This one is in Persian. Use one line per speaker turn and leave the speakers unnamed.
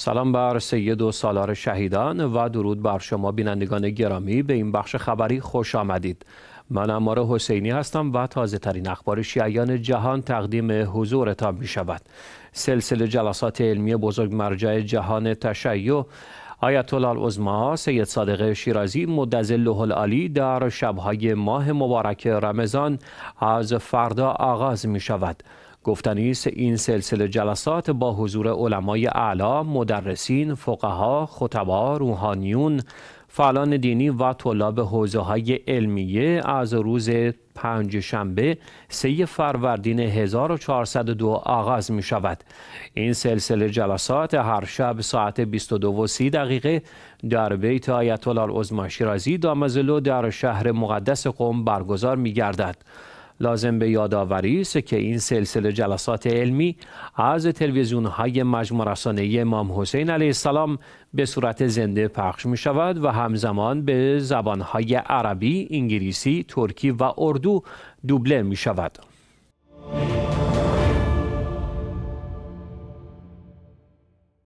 سلام بر سید و سالار شهیدان و درود بر شما بینندگان گرامی به این بخش خبری خوش آمدید من امار حسینی هستم و تازه ترین اخبار شیعیان جهان تقدیم حضورتان می شود سلسله جلسات علمی بزرگ مرجع جهان تشیع آیت الله سید صادق شیرازی له العالی در شبهای ماه مبارک رمضان از فردا آغاز می شود گفتنی این سلسله جلسات با حضور علمای اعلا، مدرسین، فقها، خطبا، روحانیون، فعالان دینی و طلاب حوزه های علمیه از روز پنج شنبه سه فروردین 1402 آغاز می شود. این سلسله جلسات هر شب ساعت 22 و 30 دقیقه در بیت آیت الله شیرازی دامزلو در شهر مقدس قم برگزار می گردد. لازم به یادآوری است که این سلسله جلسات علمی از تلویزیون های مجموع رسانه امام حسین علیه السلام به صورت زنده پخش می شود و همزمان به زبان های عربی، انگلیسی، ترکی و اردو دوبله می شود.